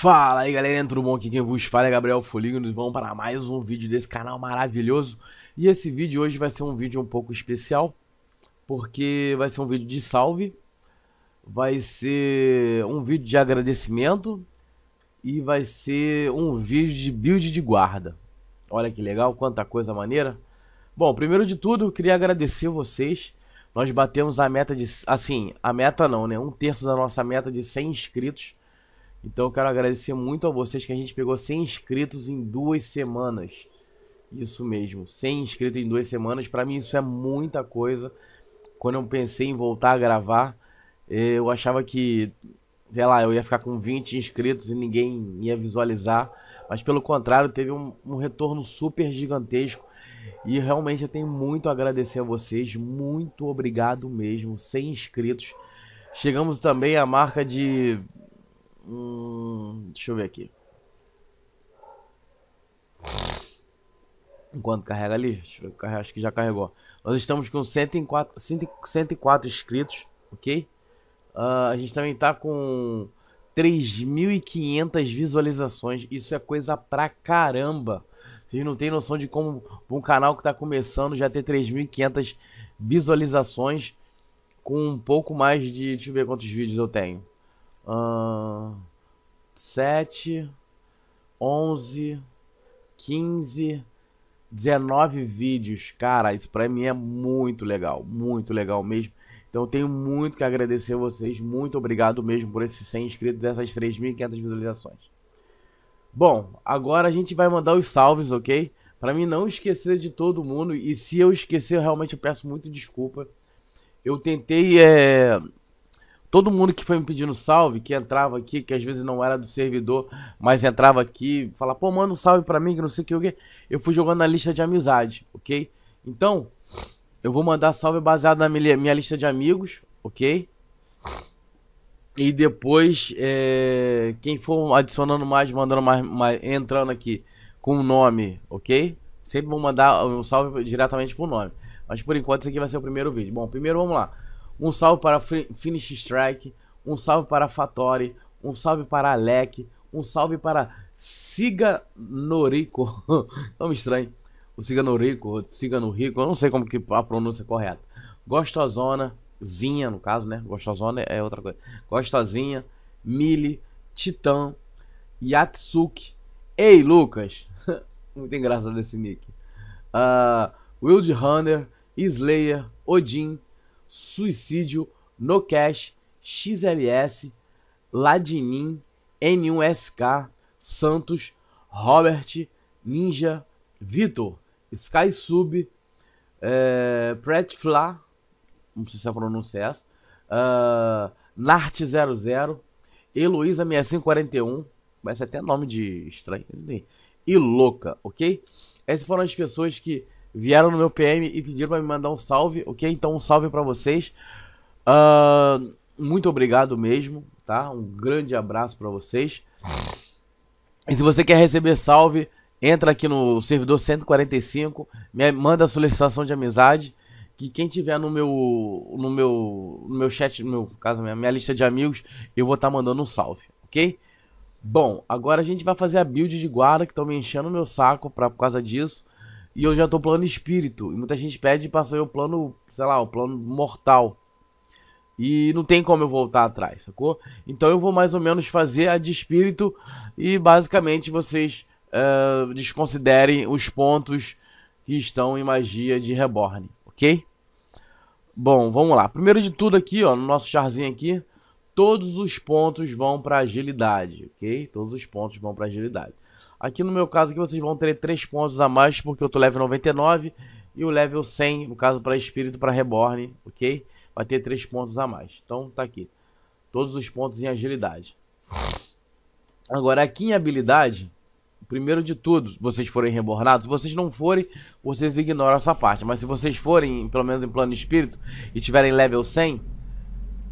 Fala aí galera, tudo bom? Aqui quem vos fala é Gabriel Foligno e vamos para mais um vídeo desse canal maravilhoso. E esse vídeo hoje vai ser um vídeo um pouco especial, porque vai ser um vídeo de salve, vai ser um vídeo de agradecimento e vai ser um vídeo de build de guarda. Olha que legal, quanta coisa maneira. Bom, primeiro de tudo, eu queria agradecer vocês. Nós batemos a meta de, assim, a meta não, né? Um terço da nossa meta de 100 inscritos então eu quero agradecer muito a vocês que a gente pegou 100 inscritos em duas semanas. Isso mesmo, 100 inscritos em duas semanas. Para mim isso é muita coisa. Quando eu pensei em voltar a gravar, eh, eu achava que, sei lá, eu ia ficar com 20 inscritos e ninguém ia visualizar. Mas pelo contrário, teve um, um retorno super gigantesco. E realmente eu tenho muito a agradecer a vocês. Muito obrigado mesmo. 100 inscritos. Chegamos também à marca de. Hum, Deixa eu ver aqui. Enquanto carrega ali, acho que já carregou. Nós estamos com 104, 104 inscritos, ok? Uh, a gente também tá com 3.500 visualizações. Isso é coisa pra caramba. Vocês não têm noção de como um canal que tá começando já ter 3.500 visualizações com um pouco mais de... Deixa eu ver quantos vídeos eu tenho. Uh... 7, 11, 15, 19 vídeos. Cara, isso pra mim é muito legal, muito legal mesmo. Então eu tenho muito que agradecer a vocês, muito obrigado mesmo por esses 100 inscritos, essas 3.500 visualizações. Bom, agora a gente vai mandar os salves, ok? Para mim não esquecer de todo mundo, e se eu esquecer, eu realmente peço muito desculpa. Eu tentei é, Todo mundo que foi me pedindo salve, que entrava aqui, que às vezes não era do servidor, mas entrava aqui, fala, pô, manda um salve pra mim, que não sei o que, o que. Eu fui jogando na lista de amizade, ok? Então, eu vou mandar salve baseado na minha lista de amigos, ok? E depois, é, quem for adicionando mais, mandando mais, mais entrando aqui com o nome, ok? Sempre vou mandar um salve diretamente pro nome. Mas por enquanto, esse aqui vai ser o primeiro vídeo. Bom, primeiro vamos lá. Um salve para Finish Strike, um salve para Fatori, um salve para Alec, um salve para Siga Norico. Tão estranho. O Siga Norico, Siga no Rico, eu não sei como que a pronúncia é correta. Gostosona, Zinha, no caso, né? Gostosona é outra coisa. Gostosinha, Mili, Titã, Yatsuki. Ei, Lucas! Muito engraçado esse nick. Uh, ah, Wild Hunter, Slayer, Odin, Suicídio, No Cash, XLS, Ladinin, N1SK, Santos, Robert, Ninja, Vitor, Sky Sub, é, Fla, não sei se a pronúncia é essa, uh, Nart00, Heloísa6541, vai ser até nome de estranho, né? e Louca, ok? Essas foram as pessoas que vieram no meu PM e pediram para me mandar um salve, ok? Então um salve para vocês. Uh, muito obrigado mesmo, tá? Um grande abraço para vocês. E se você quer receber salve, entra aqui no servidor 145, me manda a solicitação de amizade. Que quem tiver no meu, no meu, no meu chat, no meu caso, minha, minha lista de amigos, eu vou estar tá mandando um salve, ok? Bom, agora a gente vai fazer a build de guarda que estão me enchendo o meu saco pra, por causa disso e eu já tô plano espírito. E muita gente pede pra sair o plano, sei lá, o plano mortal. E não tem como eu voltar atrás, sacou? Então eu vou mais ou menos fazer a de espírito e basicamente vocês uh, desconsiderem os pontos que estão em magia de Reborn, ok? Bom, vamos lá. Primeiro de tudo aqui, ó, no nosso charzinho aqui, todos os pontos vão para agilidade, ok? Todos os pontos vão para agilidade. Aqui no meu caso aqui vocês vão ter 3 pontos a mais porque eu tô level 99 e o level 100, no caso para espírito, para reborn, ok? Vai ter 3 pontos a mais. Então tá aqui. Todos os pontos em agilidade. Agora aqui em habilidade, primeiro de tudo, vocês forem rebornados, se vocês não forem, vocês ignoram essa parte. Mas se vocês forem, pelo menos em plano espírito, e tiverem level 100,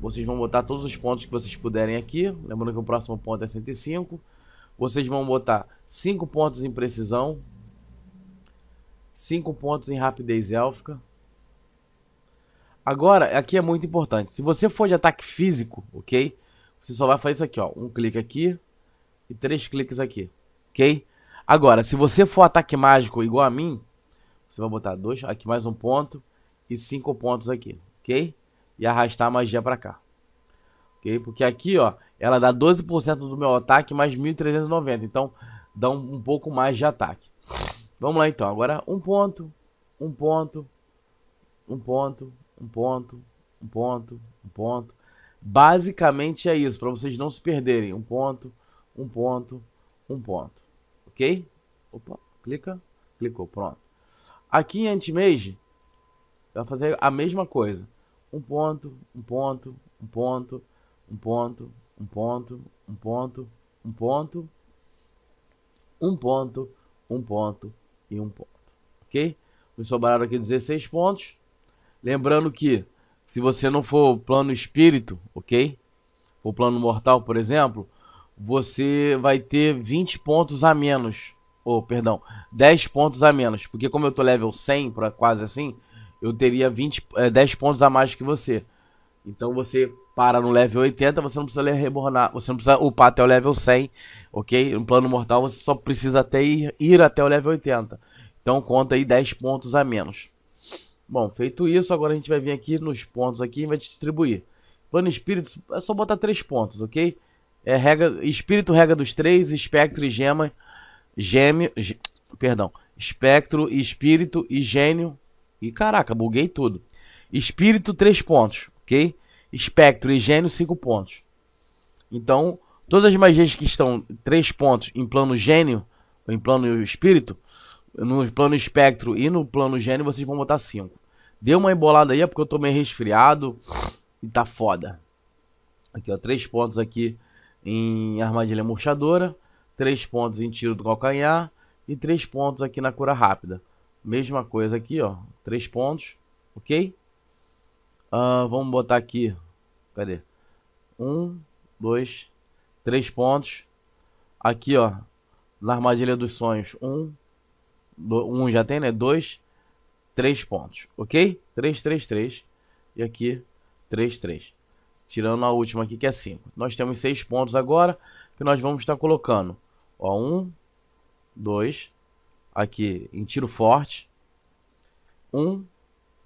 vocês vão botar todos os pontos que vocês puderem aqui. Lembrando que o próximo ponto é 105. Vocês vão botar 5 pontos em precisão, 5 pontos em rapidez élfica. Agora, aqui é muito importante. Se você for de ataque físico, ok? Você só vai fazer isso aqui, ó. Um clique aqui e três cliques aqui, ok? Agora, se você for ataque mágico igual a mim, você vai botar dois, aqui mais um ponto e cinco pontos aqui, ok? E arrastar a magia pra cá. Ok? Porque aqui, ó, ela dá 12% do meu ataque mais 1.390. Então, dá um, um pouco mais de ataque. Vamos lá então, agora um ponto, um ponto, um ponto, um ponto, um ponto, um ponto. Basicamente é isso, para vocês não se perderem. Um ponto, um ponto, um ponto. Ok? Opa, clica, clicou, pronto. Aqui em Antimage, vai fazer a mesma coisa. Um ponto, um ponto, um ponto, um ponto, um ponto, um ponto, um ponto, um ponto, um ponto e um ponto. Ok? Nos sobraram aqui 16 pontos. Lembrando que se você não for plano espírito, ok? O plano mortal, por exemplo, você vai ter 20 pontos a menos. Ou, oh, perdão, 10 pontos a menos. Porque como eu tô level 100, pra quase assim, eu teria 20, é, 10 pontos a mais que você. Então você para no level 80, você não precisa rebornar, você não precisa upar até o level 100, ok? No plano mortal você só precisa até ir, ir até o level 80. Então conta aí 10 pontos a menos. Bom, feito isso, agora a gente vai vir aqui nos pontos aqui e vai distribuir. Plano espírito, é só botar 3 pontos, ok? É rega espírito rega dos 3, espectro e gema, gêmeo, g, perdão, espectro, espírito e gênio. E caraca, buguei tudo. Espírito 3 pontos, ok? espectro e gênio, 5 pontos. Então, todas as magias que estão 3 pontos em plano gênio, em plano espírito, no plano espectro e no plano gênio, vocês vão botar 5. Deu uma embolada aí, é porque eu tô meio resfriado e tá foda. Aqui, ó, 3 pontos aqui em armadilha murchadora, 3 pontos em tiro do calcanhar e 3 pontos aqui na cura rápida. Mesma coisa aqui, ó, 3 pontos, ok? Uh, vamos botar aqui. Cadê? Um, dois, três pontos. Aqui, ó. Na armadilha dos sonhos. Um, do, um já tem, né? Dois, três pontos. Ok? Três, três, três. E aqui, três, três. Tirando a última aqui, que é cinco. Nós temos seis pontos agora que nós vamos estar colocando. Ó, um, dois. Aqui, em tiro forte. Um,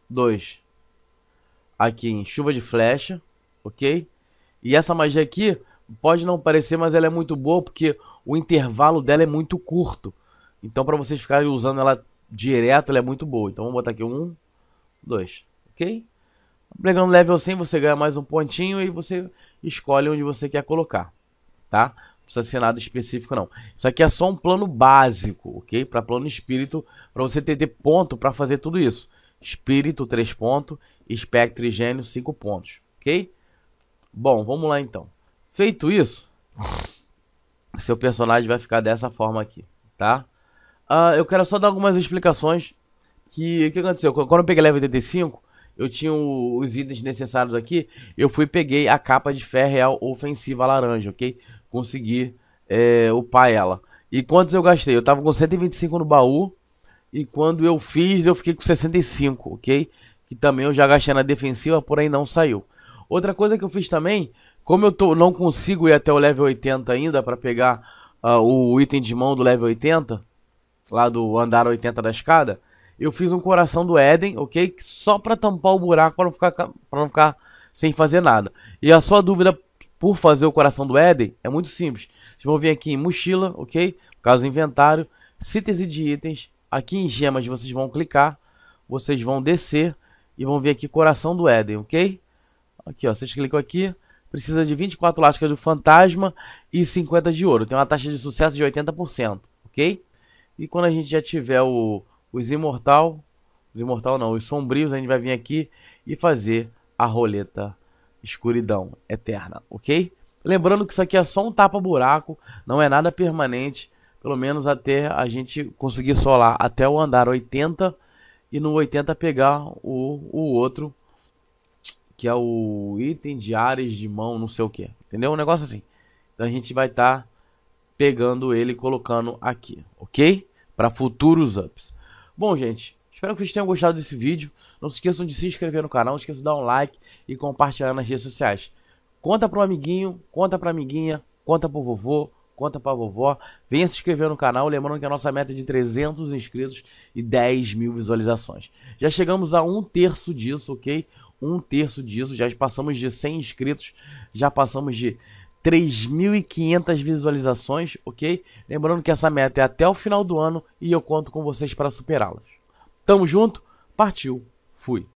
dois aqui em chuva de flecha, ok? E essa magia aqui pode não parecer, mas ela é muito boa porque o intervalo dela é muito curto. Então para vocês ficarem usando ela direto, ela é muito boa. Então vamos botar aqui um, dois, ok? Pegando level 100 você ganha mais um pontinho e você escolhe onde você quer colocar, tá? Não precisa ser nada específico não. Isso aqui é só um plano básico, ok? Para plano espírito, para você ter, ter ponto para fazer tudo isso espírito 3 pontos, espectro e gênio 5 pontos, ok? Bom, vamos lá então. Feito isso, seu personagem vai ficar dessa forma aqui, tá? Uh, eu quero só dar algumas explicações que o que aconteceu? Quando eu peguei level 85, eu tinha os itens necessários aqui, eu fui peguei a capa de fé real ofensiva laranja, ok? Consegui é, upar ela. E quantos eu gastei? Eu tava com 125 no baú, e quando eu fiz, eu fiquei com 65, ok? Que também eu já gastei na defensiva, porém não saiu. Outra coisa que eu fiz também, como eu tô, não consigo ir até o level 80 ainda para pegar uh, o item de mão do level 80, lá do andar 80 da escada, eu fiz um coração do Éden, ok? Só para tampar o buraco, para não, ficar, pra não ficar sem fazer nada. E a sua dúvida por fazer o coração do Éden é muito simples. Vocês vão vir aqui em mochila, ok? Caso inventário, síntese de itens, Aqui em gemas vocês vão clicar, vocês vão descer e vão ver aqui coração do Éden, ok? Aqui, ó, vocês clicam aqui, precisa de 24 lascas do fantasma e 50 de ouro. Tem uma taxa de sucesso de 80%, ok? E quando a gente já tiver o, os imortal, os imortal não, os sombrios, a gente vai vir aqui e fazer a roleta escuridão eterna, ok? Lembrando que isso aqui é só um tapa-buraco, não é nada permanente, pelo menos até a gente conseguir solar até o andar 80 e no 80 pegar o, o outro, que é o item de áreas de mão, não sei o que, entendeu? Um negócio assim. Então a gente vai estar tá pegando ele e colocando aqui, ok? Para futuros ups. Bom, gente, espero que vocês tenham gostado desse vídeo. Não se esqueçam de se inscrever no canal, não esqueçam de dar um like e compartilhar nas redes sociais. Conta para o amiguinho, conta para amiguinha, conta para o vovô, conta pra vovó. Venha se inscrever no canal, lembrando que a nossa meta é de 300 inscritos e 10 mil visualizações. Já chegamos a um terço disso, ok? Um terço disso, já passamos de 100 inscritos, já passamos de 3.500 visualizações, ok? Lembrando que essa meta é até o final do ano e eu conto com vocês para superá-las. Tamo junto, partiu, fui!